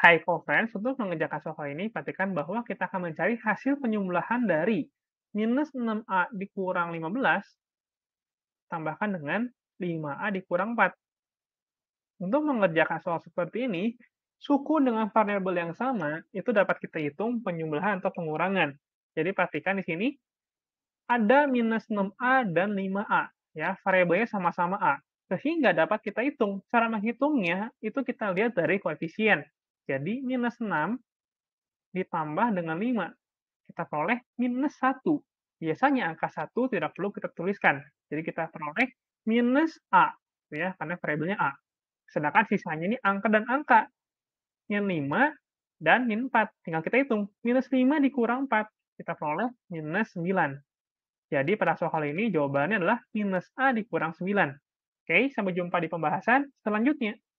High conference untuk mengerjakan soal ini, perhatikan bahwa kita akan mencari hasil penyemulahan dari minus 6A dikurang 15, tambahkan dengan 5A dikurang 4. Untuk mengerjakan soal seperti ini, suku dengan variabel yang sama itu dapat kita hitung penyemulahan atau pengurangan. Jadi pastikan di sini, ada minus 6A dan 5A. ya Variabelnya sama-sama A. Sehingga dapat kita hitung. Cara menghitungnya itu kita lihat dari koefisien. Jadi minus 6 ditambah dengan 5. Kita peroleh minus 1. Biasanya angka 1 tidak perlu kita tuliskan. Jadi kita peroleh minus A. Ya, karena variabelnya A. Sedangkan sisanya ini angka dan angka. Yang 5 dan min 4. Tinggal kita hitung. Minus 5 dikurang 4. Kita peroleh minus 9. Jadi pada soal ini jawabannya adalah minus A dikurang 9. Oke, sampai jumpa di pembahasan selanjutnya.